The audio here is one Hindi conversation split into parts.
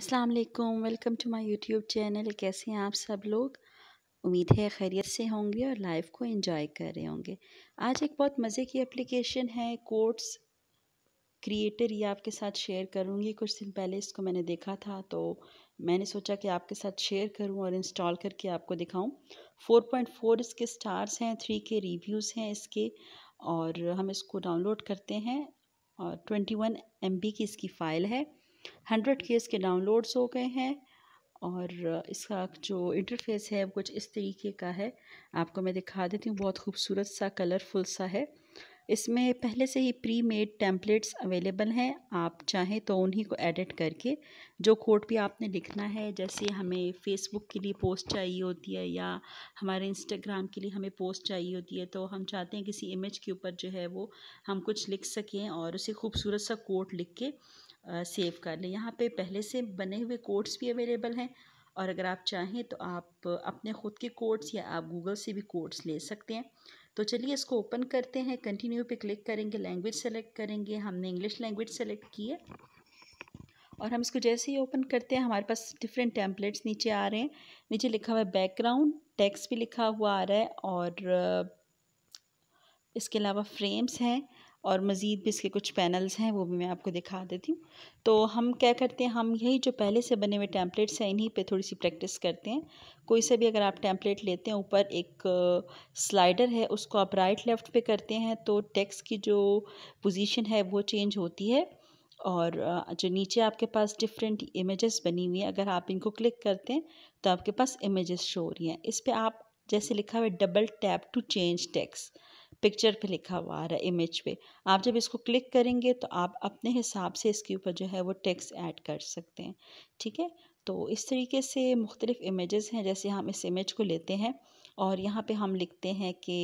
अस्सलाम welcome to my YouTube channel कैसे हैं आप सब लोग उम्मीद है खैरियत से होंगे और लाइफ को इंजॉय कर रहे होंगे आज एक बहुत मज़े की एप्लीकेशन है कोर्ट्स क्रिएटर ये आपके साथ शेयर करूँगी कुछ दिन पहले इसको मैंने देखा था तो मैंने सोचा कि आपके साथ शेयर करूँ और इंस्टॉल करके आपको दिखाऊँ 4.4 इसके स्टार्स हैं थ्री के रिव्यूज़ हैं इसके और हम इसको डाउनलोड करते हैं और एम बी की इसकी फ़ाइल है हंड्रेड के इसके डाउनलोड्स हो गए हैं और इसका जो इंटरफेस है कुछ इस तरीके का है आपको मैं दिखा देती हूँ बहुत खूबसूरत सा कलरफुल सा है इसमें पहले से ही प्री मेड टेम्पलेट्स अवेलेबल हैं आप चाहें तो उन्हीं को एडिट करके जो कोड भी आपने लिखना है जैसे हमें फेसबुक के लिए पोस्ट चाहिए होती है या हमारे इंस्टाग्राम के लिए हमें पोस्ट चाहिए होती है तो हम चाहते हैं किसी इमेज के ऊपर जो है वो हम कुछ लिख सकें और उसे खूबसूरत सा कोड लिख के सेव कर लें यहाँ पर पहले से बने हुए कोड्स भी अवेलेबल हैं और अगर आप चाहें तो आप अपने ख़ुद के कोड्स या आप गूगल से भी कोड्स ले सकते हैं तो चलिए इसको ओपन करते हैं कंटिन्यू पे क्लिक करेंगे लैंग्वेज सेलेक्ट करेंगे हमने इंग्लिश लैंग्वेज सेलेक्ट की है और हम इसको जैसे ही ओपन करते हैं हमारे पास डिफरेंट टैंपलेट्स नीचे आ रहे हैं नीचे लिखा हुआ है बैकग्राउंड टेक्स्ट भी लिखा हुआ आ रहा है और इसके अलावा फ्रेम्स हैं और मज़ीद भी इसके कुछ पैनल्स हैं वो भी मैं आपको दिखा देती हूँ तो हम क्या करते हैं हम यही जो पहले से बने हुए टैंपलेट्स हैं इन्हीं पे थोड़ी सी प्रैक्टिस करते हैं कोई से भी अगर आप टैंपलेट लेते हैं ऊपर एक स्लाइडर है उसको आप राइट लेफ़्ट पे करते हैं तो टेक्स्ट की जो पोजीशन है वो चेंज होती है और जो नीचे आपके पास डिफरेंट इमेजेस बनी हुई हैं अगर आप इनको क्लिक करते हैं तो आपके पास इमेजेस शो हो रही हैं इस पर आप जैसे लिखा हुआ है double tap to change text picture पे लिखा हुआ आ रहा है इमेज पे आप जब इसको क्लिक करेंगे तो आप अपने हिसाब से इसके ऊपर जो है वो टेक्स्ट ऐड कर सकते हैं ठीक है तो इस तरीके से मुख्तलिफ़ इमेजेस हैं जैसे हम इस इमेज को लेते हैं और यहाँ पे हम लिखते हैं कि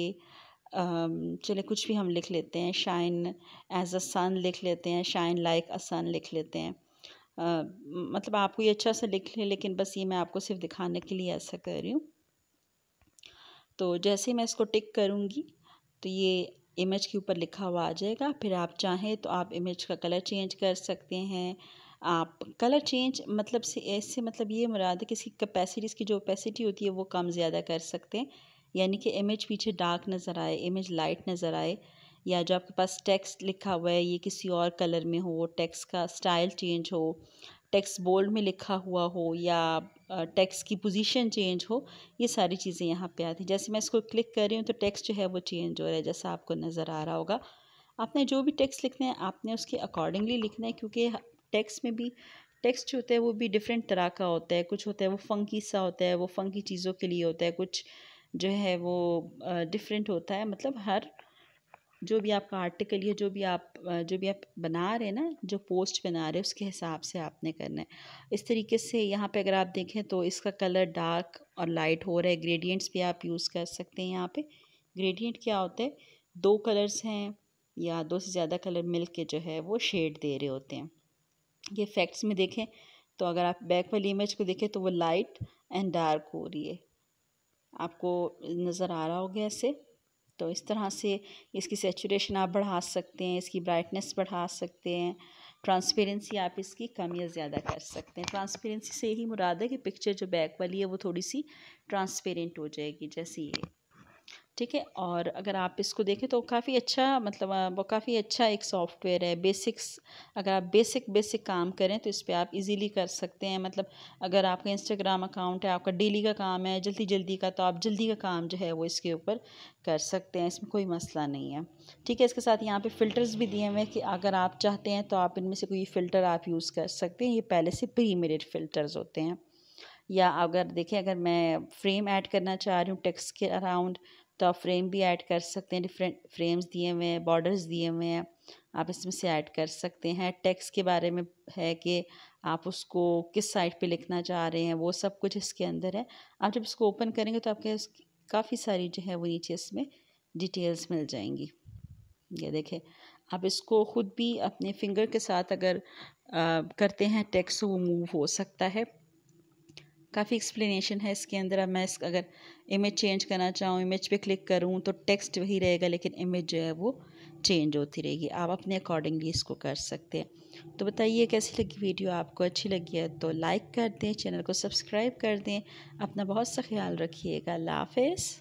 चले कुछ भी हम लिख लेते हैं शाइन एज अ सन लिख लेते हैं शाइन लाइक अ सन लिख लेते हैं आ, मतलब आपको ये अच्छा सा लिख लें लेकिन बस ये मैं आपको सिर्फ दिखाने के लिए ऐसा कर रही हूँ तो जैसे मैं इसको टिक करूँगी तो ये इमेज के ऊपर लिखा हुआ आ जाएगा फिर आप चाहें तो आप इमेज का कलर चेंज कर सकते हैं आप कलर चेंज मतलब से ऐसे मतलब ये मुराद है कि इसकी कैपेसिटी इसकी जो कैपेसिटी होती है वो कम ज़्यादा कर सकते हैं यानी कि इमेज पीछे डार्क नज़र आए इमेज लाइट नज़र आए या जो आपके पास टेक्स्ट लिखा हुआ है ये किसी और कलर में हो टेक्स्ट का स्टाइल चेंज हो टेक्स्ट बोल्ड में लिखा हुआ हो या टेक्स्ट की पोजीशन चेंज हो ये सारी चीज़ें यहाँ पे आती हैं जैसे मैं इसको क्लिक कर रही हूँ तो टेक्स्ट जो है वो चेंज हो रहा है जैसा आपको नज़र आ रहा होगा आपने जो भी टेक्स्ट लिखना है आपने उसके अकॉर्डिंगली लिखना है क्योंकि टेक्स्ट में भी टेक्स्ट जो होता है वो भी डिफरेंट तरह का होता है कुछ होता है वो फ़ंकी सा होता है वो फ़ंकी चीज़ों के लिए होता है कुछ जो है वो डिफरेंट होता है मतलब हर जो भी आपका आर्टिकल या जो भी आप जो भी आप बना रहे हैं ना जो पोस्ट बना रहे हैं उसके हिसाब से आपने करना है इस तरीके से यहाँ पे अगर आप देखें तो इसका कलर डार्क और लाइट हो रहा है ग्रेडियंट्स भी आप यूज़ कर सकते हैं यहाँ पे ग्रेडियंट क्या होता है दो कलर्स हैं या दो से ज़्यादा कलर मिल के जो है वो शेड दे रहे होते हैं ये फैक्ट्स में देखें तो अगर आप बैक वाली इमेज को देखें तो वो लाइट एंड डार्क हो रही है आपको नज़र आ रहा होगा ऐसे तो इस तरह से इसकी सेचुरेशन आप बढ़ा सकते हैं इसकी ब्राइटनेस बढ़ा सकते हैं ट्रांसपेरेंसी आप इसकी कम या ज़्यादा कर सकते हैं ट्रांसपेरेंसी से यही मुराद है कि पिक्चर जो बैक वाली है वो थोड़ी सी ट्रांसपेरेंट हो जाएगी जैसे ये ठीक है और अगर आप इसको देखें तो काफ़ी अच्छा मतलब वो काफ़ी अच्छा एक सॉफ्टवेयर है बेसिक्स अगर आप बेसिक बेसिक काम करें तो इस पर आप इजीली कर सकते हैं मतलब अगर आपका इंस्टाग्राम अकाउंट है आपका डेली का काम है जल्दी जल्दी का तो आप जल्दी का काम जो है वो इसके ऊपर कर सकते हैं इसमें कोई मसला नहीं है ठीक है इसके साथ यहाँ पर फ़िल्टर्स भी दिए हुए हैं कि अगर आप चाहते हैं तो आप इनमें से कोई फ़िल्टर आप यूज़ कर सकते हैं ये पहले से प्री मेरिड फ़िल्टर्स होते हैं या अगर देखें अगर मैं फ्रेम ऐड करना चाह रही हूँ टेक्स्ट के अराउंड तो आप फ्रेम भी ऐड कर सकते हैं डिफरेंट फ्रेम्स दिए हुए हैं बॉर्डर्स दिए हुए हैं आप इसमें से ऐड कर सकते हैं टेक्स्ट के बारे में है कि आप उसको किस साइड पे लिखना चाह रहे हैं वो सब कुछ इसके अंदर है आप जब इसको ओपन करेंगे तो आपके काफ़ी सारी जो है वो नीचे इसमें डिटेल्स मिल जाएंगी ये देखें आप इसको ख़ुद भी अपने फिंगर के साथ अगर आ, करते हैं टेक्स्ट वो मूव हो सकता है काफ़ी एक्सप्लेनेशन है इसके अंदर अब मैं अगर इमेज चेंज करना चाहूँ इमेज पे क्लिक करूँ तो टेक्स्ट वही रहेगा लेकिन इमेज जो है वो चेंज होती रहेगी आप अपने अकॉर्डिंगली इसको कर सकते हैं तो बताइए कैसी लगी वीडियो आपको अच्छी लगी है तो लाइक कर दें चैनल को सब्सक्राइब कर दें अपना बहुत सा ख्याल रखिएगा हाफिज़